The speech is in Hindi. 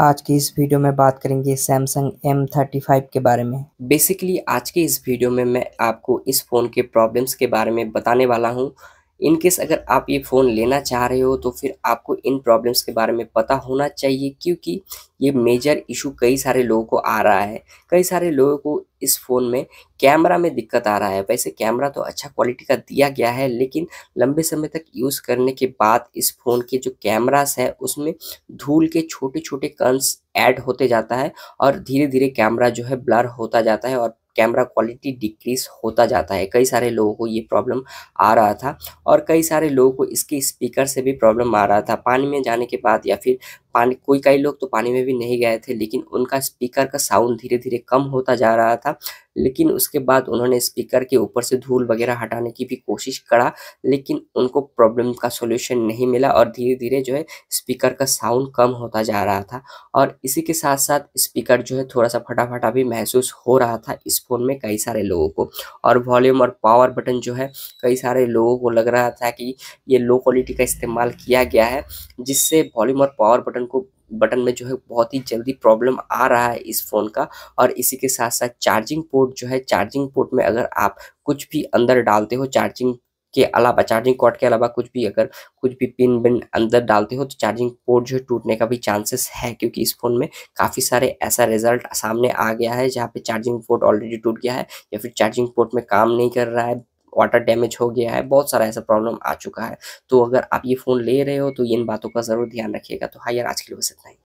आज की इस वीडियो में बात करेंगे सैमसंग एम थर्टी फाइव के बारे में बेसिकली आज के इस वीडियो में मैं आपको इस फ़ोन के प्रॉब्लम्स के बारे में बताने वाला हूँ इन केस अगर आप ये फ़ोन लेना चाह रहे हो तो फिर आपको इन प्रॉब्लम्स के बारे में पता होना चाहिए क्योंकि ये मेजर इशू कई सारे लोगों को आ रहा है कई सारे लोगों को इस फ़ोन में कैमरा में दिक्कत आ रहा है वैसे कैमरा तो अच्छा क्वालिटी का दिया गया है लेकिन लंबे समय तक यूज़ करने के बाद इस फ़ोन के जो कैमरास है उसमें धूल के छोटे छोटे कंस ऐड होते जाता है और धीरे धीरे कैमरा जो है ब्लर होता जाता है और कैमरा क्वालिटी डिक्रीज होता जाता है कई सारे लोगों को ये प्रॉब्लम आ रहा था और कई सारे लोगों को इसके स्पीकर से भी प्रॉब्लम आ रहा था पानी में जाने के बाद या फिर पानी कोई कई लोग तो पानी में भी नहीं गए थे लेकिन उनका स्पीकर का साउंड धीरे धीरे कम होता जा रहा था लेकिन उसके बाद उन्होंने स्पीकर के ऊपर से धूल वगैरह हटाने की भी कोशिश करा लेकिन उनको प्रॉब्लम का सोल्यूशन नहीं मिला और धीरे धीरे जो है स्पीकर का साउंड कम होता जा रहा था और इसी के साथ साथ स्पीकर जो है थोड़ा सा फटाफटा भी महसूस हो रहा था इस फ़ोन में कई सारे लोगों को और वॉल्यूम और पावर बटन जो है कई सारे लोगों को लग रहा था कि ये लो क्वालिटी का इस्तेमाल किया गया है जिससे वॉल्यूम और पावर बटन बटन को बटन में जो है बहुत ही जल्दी प्रॉब्लम आ रहा है इस फ़ोन का और इसी के साथ साथ चार्जिंग पोर्ट जो है चार्जिंग पोर्ट में अगर आप कुछ भी अंदर डालते हो चार्जिंग के अलावा चार्जिंग कॉर्ड के अलावा कुछ भी अगर कुछ भी पिन बिन अंदर डालते हो तो चार्जिंग पोर्ट जो है टूटने का भी चांसेस है क्योंकि इस फ़ोन में काफ़ी सारे ऐसा रिजल्ट सामने आ गया है जहाँ पे चार्जिंग पोर्ट ऑलरेडी टूट गया है या फिर चार्जिंग पोर्ट में काम नहीं कर रहा है वाटर डैमेज हो गया है बहुत सारा ऐसा प्रॉब्लम आ चुका है तो अगर आप ये फ़ोन ले रहे हो तो इन बातों का ज़रूर ध्यान रखिएगा तो हाँ यार आज के लिए बस इतना ही